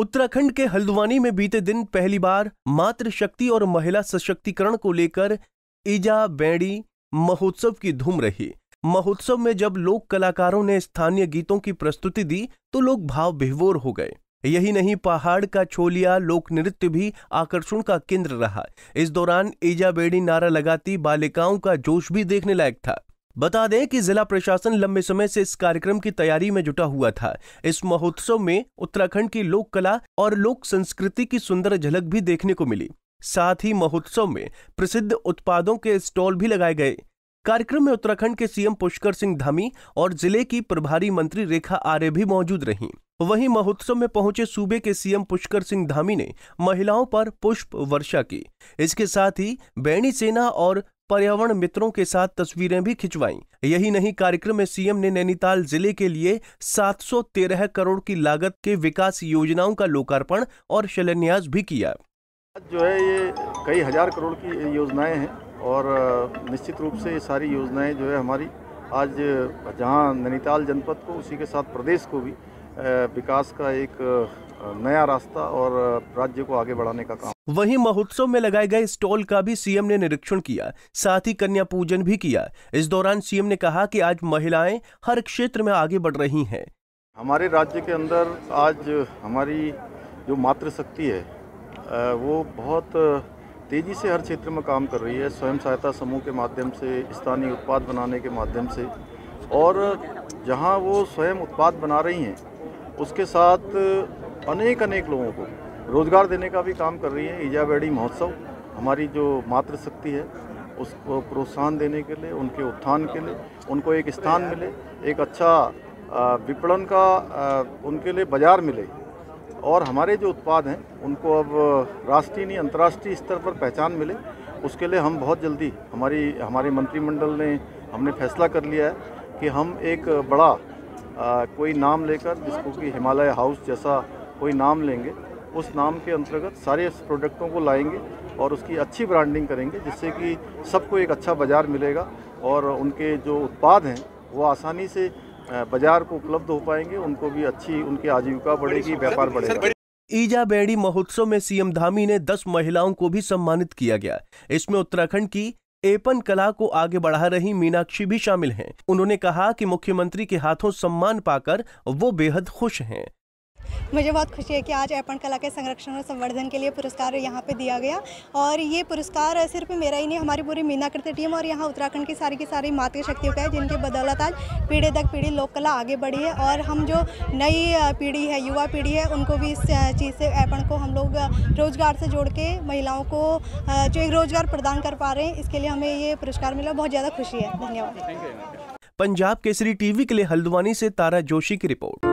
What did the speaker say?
उत्तराखंड के हल्द्वानी में बीते दिन पहली बार मातृ शक्ति और महिला सशक्तिकरण को लेकर ईजा बेड़ी महोत्सव की धूम रही महोत्सव में जब लोक कलाकारों ने स्थानीय गीतों की प्रस्तुति दी तो लोग भाव विभोर हो गए यही नहीं पहाड़ का छोलिया लोक नृत्य भी आकर्षण का केंद्र रहा इस दौरान ईजा बेड़ी नारा लगाती बालिकाओं का जोश भी देखने लायक था बता दें कि जिला प्रशासन लंबे समय से इस कार्यक्रम की तैयारी में जुटा हुआ था इस महोत्सव में उत्तराखंड की लोक कला और लोक संस्कृति की सुंदर झलक भी देखने को मिली साथ ही महोत्सव में प्रसिद्ध उत्पादों के स्टॉल भी लगाए गए कार्यक्रम में उत्तराखंड के सीएम पुष्कर सिंह धामी और जिले की प्रभारी मंत्री रेखा आर्य भी मौजूद रहीं वहीं महोत्सव में पहुंचे सूबे के सीएम पुष्कर सिंह धामी ने महिलाओं पर पुष्प वर्षा की इसके साथ ही बैणी सेना और पर्यावरण मित्रों के साथ तस्वीरें भी खिंचवाई यही नहीं कार्यक्रम में सीएम ने नैनीताल जिले के लिए 713 करोड़ की लागत के विकास योजनाओं का लोकार्पण और शिलान्यास भी किया जो है ये कई हजार करोड़ की योजनाएं हैं और निश्चित रूप से ये सारी योजनाएं जो है हमारी आज जहां नैनीताल जनपद को उसी के साथ प्रदेश को भी विकास का एक नया रास्ता और राज्य को आगे बढ़ाने का काम वही महोत्सव में लगाए गए स्टॉल का भी सीएम ने निरीक्षण किया साथ ही कन्या पूजन भी किया इस दौरान सीएम ने कहा कि आज महिलाएं हर क्षेत्र में आगे बढ़ रही हैं हमारे राज्य के अंदर आज हमारी जो मातृशक्ति है वो बहुत तेज़ी से हर क्षेत्र में काम कर रही है स्वयं सहायता समूह के माध्यम से स्थानीय उत्पाद बनाने के माध्यम से और जहाँ वो स्वयं उत्पाद बना रही हैं उसके साथ अनेक अनेक लोगों को रोज़गार देने का भी काम कर रही है ईजाबेड़ी महोत्सव हमारी जो मातृशक्ति है उसको प्रोत्साहन देने के लिए उनके उत्थान के लिए उनको एक स्थान मिले एक अच्छा विपणन का उनके लिए बाज़ार मिले और हमारे जो उत्पाद हैं उनको अब राष्ट्रीय नहीं अंतर्राष्ट्रीय स्तर पर पहचान मिले उसके लिए हम बहुत जल्दी हमारी हमारे मंत्रिमंडल ने हमने फैसला कर लिया है कि हम एक बड़ा आ, कोई नाम लेकर जिसको कि हिमालय हाउस जैसा कोई नाम लेंगे उस नाम के अंतर्गत सारे प्रोडक्टों को लाएंगे और उसकी अच्छी ब्रांडिंग करेंगे जिससे कि सबको एक अच्छा बाज़ार मिलेगा और उनके जो उत्पाद हैं वो आसानी से बाज़ार को उपलब्ध हो पाएंगे उनको भी अच्छी उनकी आजीविका बढ़ेगी व्यापार बढ़ेगा ईजा बेड़ी महोत्सव में सीएम धामी ने 10 महिलाओं को भी सम्मानित किया गया इसमें उत्तराखंड की एपन कला को आगे बढ़ा रही मीनाक्षी भी शामिल हैं उन्होंने कहा कि मुख्यमंत्री के हाथों सम्मान पाकर वो बेहद खुश हैं मुझे बहुत खुशी है कि आज अर्पण कला के संरक्षण और संवर्धन के लिए पुरस्कार यहाँ पे दिया गया और ये पुरस्कार सिर्फ मेरा ही नहीं हमारी पूरी मीनाकृति टीम और यहाँ उत्तराखंड की सारी की सारी मातृ शक्तियों का है जिनके बदौलत आज पीढ़ी दर पीढ़ी लोक कला आगे बढ़ी है और हम जो नई पीढ़ी है युवा पीढ़ी है उनको भी इस चीज़ से अर्पण को हम लोग रोज़गार से जोड़ के महिलाओं को जो एक रोज़गार प्रदान कर पा रहे हैं इसके लिए हमें ये पुरस्कार मिला बहुत ज़्यादा खुशी है धन्यवाद पंजाब केसरी टीवी के लिए हल्द्वानी से तारा जोशी की रिपोर्ट